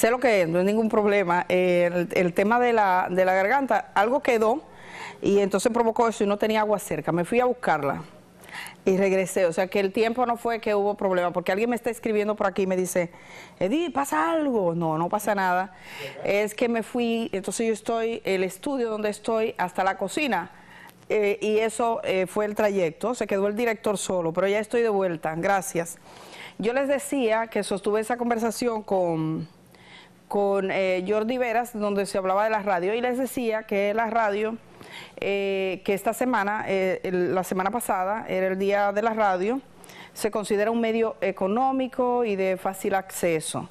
sé lo que es, no hay ningún problema. El, tema de la, garganta, algo quedó y entonces provocó eso y no tenía agua cerca. Me fui a buscarla y regresé. O sea que el tiempo no fue que hubo problema, porque alguien me está escribiendo por aquí y me dice, Eddie, ¿pasa algo? No, no pasa nada. Es que me fui, entonces yo estoy, el estudio donde estoy, hasta la cocina. Eh, y eso eh, fue el trayecto, se quedó el director solo, pero ya estoy de vuelta, gracias. Yo les decía que sostuve esa conversación con con eh, Jordi Veras, donde se hablaba de la radio, y les decía que la radio, eh, que esta semana, eh, la semana pasada, era el día de la radio, se considera un medio económico y de fácil acceso.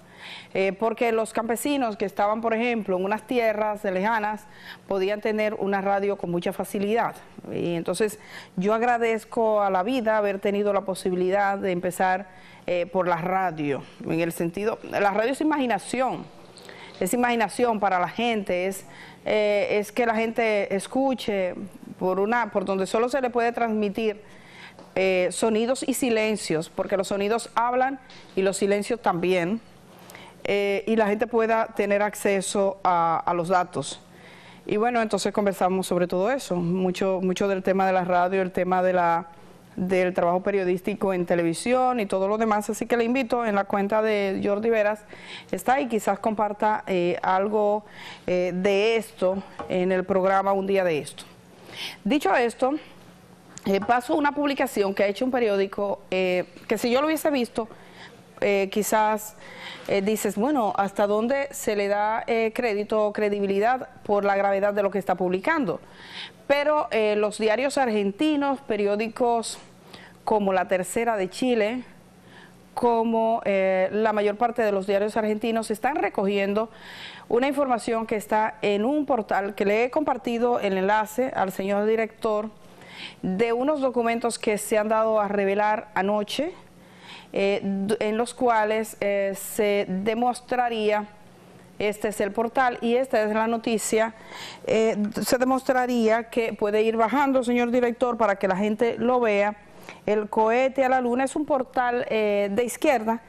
porque los campesinos que estaban, por ejemplo, en unas tierras lejanas, podían tener una radio con mucha facilidad. Y entonces yo agradezco a la vida haber tenido la posibilidad de empezar por la radio, en el sentido, la radio es imaginación, es imaginación para la gente, es, eh, es que la gente escuche por, una, por donde solo se le puede transmitir eh, sonidos y silencios, porque los sonidos hablan y los silencios también, eh, y la gente pueda tener acceso a, a, los datos. Y bueno, entonces conversamos sobre todo eso, mucho, mucho del tema de la radio, el tema de la del trabajo periodístico en televisión y todo lo demás, así que le invito en la cuenta de Jordi Veras, está ahí, quizás comparta eh, algo eh, de esto en el programa Un Día de Esto. Dicho esto, eh, paso una publicación que ha hecho un periódico eh, que si yo lo hubiese visto, quizás dices, bueno, ¿hasta dónde se le da crédito o credibilidad por la gravedad de lo que está publicando? Pero los diarios argentinos, periódicos como La Tercera de Chile, como eh, la mayor parte de los diarios argentinos están recogiendo una información que está en un portal que le he compartido el enlace al señor director de unos documentos que se han dado a revelar anoche, eh, en los cuales eh, se demostraría, este es el portal y esta es la noticia, se demostraría que puede ir bajando, señor director, para que la gente lo vea, el cohete a la luna es un portal eh, de izquierda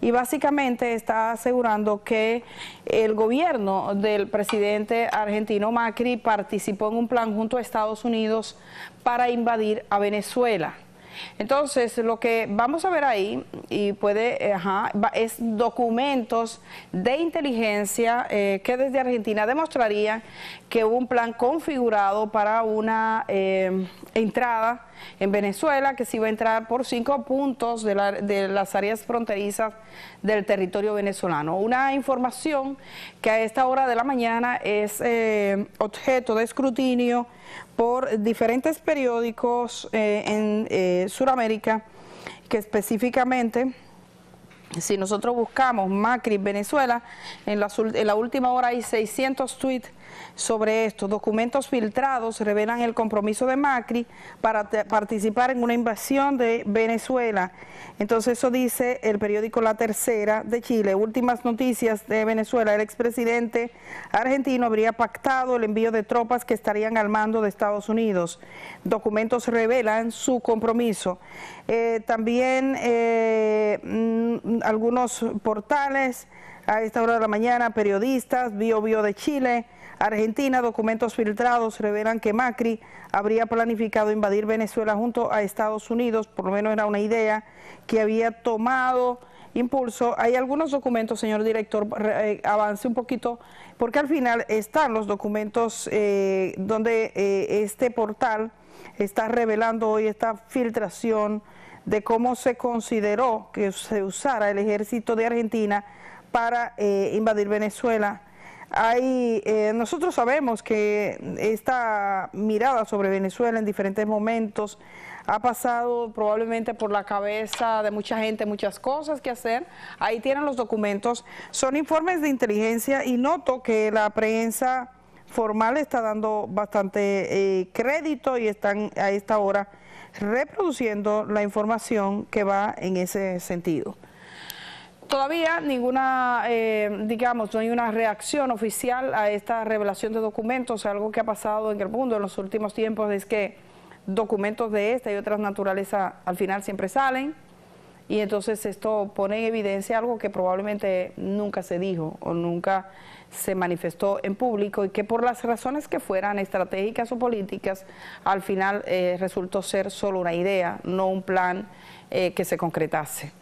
y básicamente está asegurando que el gobierno del presidente argentino Macri participó en un plan junto a Estados Unidos para invadir a Venezuela. Entonces, lo que vamos a ver ahí y puede eh, ajá, es documentos de inteligencia eh, que desde Argentina demostrarían que hubo un plan configurado para una entrada en Venezuela, que sí va a entrar por cinco puntos de, las áreas fronterizas del territorio venezolano. Una información que a esta hora de la mañana es eh, objeto de escrutinio por diferentes periódicos eh, en eh, Sudamérica, que específicamente... Si nosotros buscamos Macri Venezuela, en la, última hora hay 600 tweets sobre esto. Documentos filtrados revelan el compromiso de Macri para participar en una invasión de Venezuela. Entonces eso dice el periódico La Tercera de Chile. Últimas noticias de Venezuela. El expresidente argentino habría pactado el envío de tropas que estarían al mando de Estados Unidos. Documentos revelan su compromiso. Eh, también... Eh, mm, algunos portales a esta hora de la mañana, periodistas, Bio Bio de Chile, Argentina, documentos filtrados revelan que Macri habría planificado invadir Venezuela junto a Estados Unidos, por lo menos era una idea que había tomado impulso. Hay algunos documentos, señor director, eh, avance un poquito, porque al final están los documentos eh, donde eh, este portal está revelando hoy esta filtración de cómo se consideró que se usara el ejército de Argentina para eh, invadir Venezuela. Hay, eh, nosotros sabemos que esta mirada sobre Venezuela en diferentes momentos ha pasado probablemente por la cabeza de mucha gente, muchas cosas que hacer. Ahí tienen los documentos. Son informes de inteligencia y noto que la prensa formal está dando bastante eh, crédito y están a esta hora reproduciendo la información que va en ese sentido. Todavía ninguna, eh, digamos, no hay una reacción oficial a esta revelación de documentos, algo que ha pasado en el mundo en los últimos tiempos es que documentos de esta y otras naturalezas al final siempre salen, y entonces esto pone en evidencia algo que probablemente nunca se dijo o nunca se manifestó en público y que por las razones que fueran estratégicas o políticas, al final eh, resultó ser solo una idea, no un plan eh, que se concretase.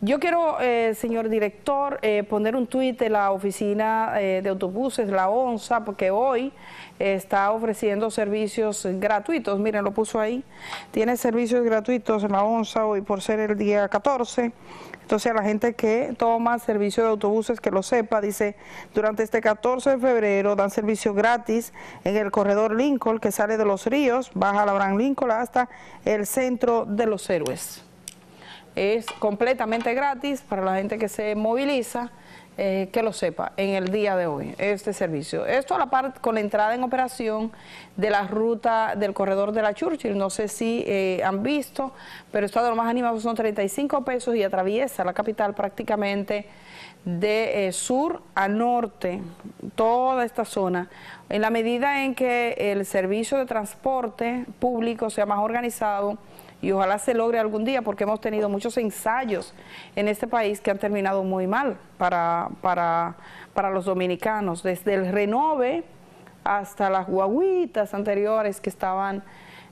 Yo quiero, eh, señor director, eh, poner un tuit de la oficina eh, de autobuses, la ONSA, porque hoy está ofreciendo servicios gratuitos. Miren, lo puso ahí. Tiene servicios gratuitos en la ONSA hoy por ser el día 14. Entonces, a la gente que toma servicio de autobuses, que lo sepa, dice, durante este 14 de febrero dan servicio gratis en el corredor Lincoln, que sale de Los Ríos, baja la gran Lincoln hasta el centro de Los Héroes. Es completamente gratis para la gente que se moviliza. Eh, que lo sepa en el día de hoy, este servicio. Esto a la par con la entrada en operación de la ruta del corredor de la Churchill, no sé si eh, han visto, pero está de lo más animado, son 35 pesos y atraviesa la capital prácticamente de eh, sur a norte, toda esta zona, en la medida en que el servicio de transporte público sea más organizado y ojalá se logre algún día porque hemos tenido muchos ensayos en este país que han terminado muy mal para, los dominicanos, desde el renove hasta las guaguitas anteriores que estaban...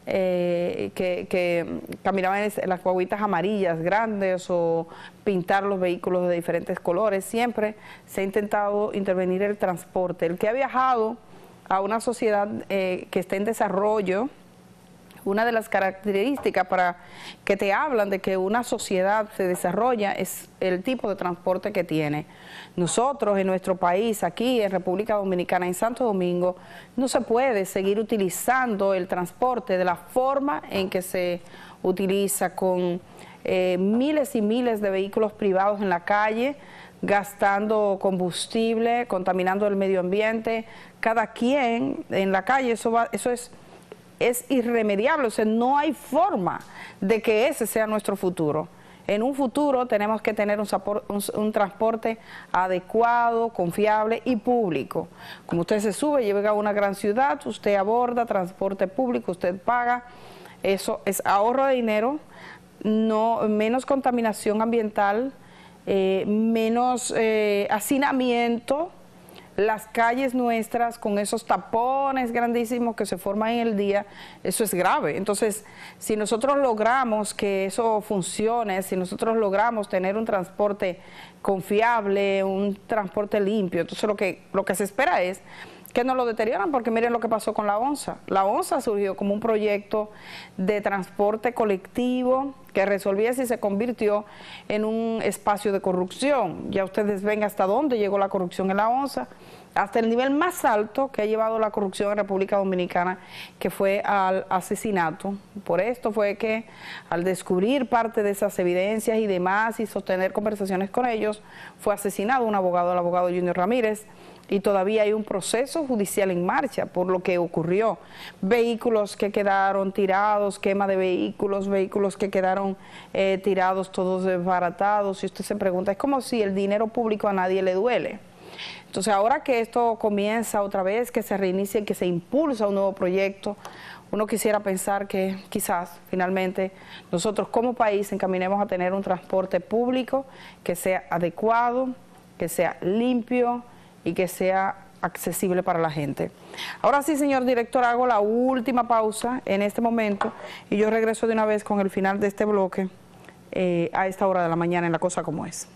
Eh, que, caminaban en las guaguitas amarillas grandes o pintar los vehículos de diferentes colores. Siempre se ha intentado intervenir el transporte. El que ha viajado a una sociedad eh, que está en desarrollo, una de las características para que te hablan de que una sociedad se desarrolla es el tipo de transporte que tiene. Nosotros en nuestro país, aquí en República Dominicana, en Santo Domingo, no se puede seguir utilizando el transporte de la forma en que se utiliza con eh, miles y miles de vehículos privados en la calle, gastando combustible, contaminando el medio ambiente, cada quien en la calle, eso, va, eso es es irremediable, o sea, no hay forma de que ese sea nuestro futuro. En un futuro tenemos que tener un, transporte adecuado, confiable y público. Como usted se sube, llega a una gran ciudad, usted aborda transporte público, usted paga, eso es ahorro de dinero, no, menos contaminación ambiental, eh, menos eh, hacinamiento, las calles nuestras con esos tapones grandísimos que se forman en el día, eso es grave. Entonces, si nosotros logramos que eso funcione, si nosotros logramos tener un transporte confiable, un transporte limpio, entonces lo que, lo que se espera es que no lo deterioran, porque miren lo que pasó con la ONSA. La ONSA surgió como un proyecto de transporte colectivo que resolviese y se convirtió en un espacio de corrupción. Ya ustedes ven hasta dónde llegó la corrupción en la ONSA, hasta el nivel más alto que ha llevado la corrupción en República Dominicana, que fue al asesinato. Por esto fue que al descubrir parte de esas evidencias y demás y sostener conversaciones con ellos, fue asesinado un abogado, el abogado Junior Ramírez, y todavía hay un proceso judicial en marcha por lo que ocurrió. Vehículos que quedaron tirados, quema de vehículos, vehículos que quedaron eh, tirados, todos desbaratados. Y usted se pregunta, es como si el dinero público a nadie le duele. Entonces ahora que esto comienza otra vez, que se reinicia que se impulsa un nuevo proyecto, uno quisiera pensar que quizás finalmente nosotros como país encaminemos a tener un transporte público que sea adecuado, que sea limpio, y que sea accesible para la gente. Ahora sí, señor director, hago la última pausa en este momento y yo regreso de una vez con el final de este bloque eh, a esta hora de la mañana en La Cosa Como Es.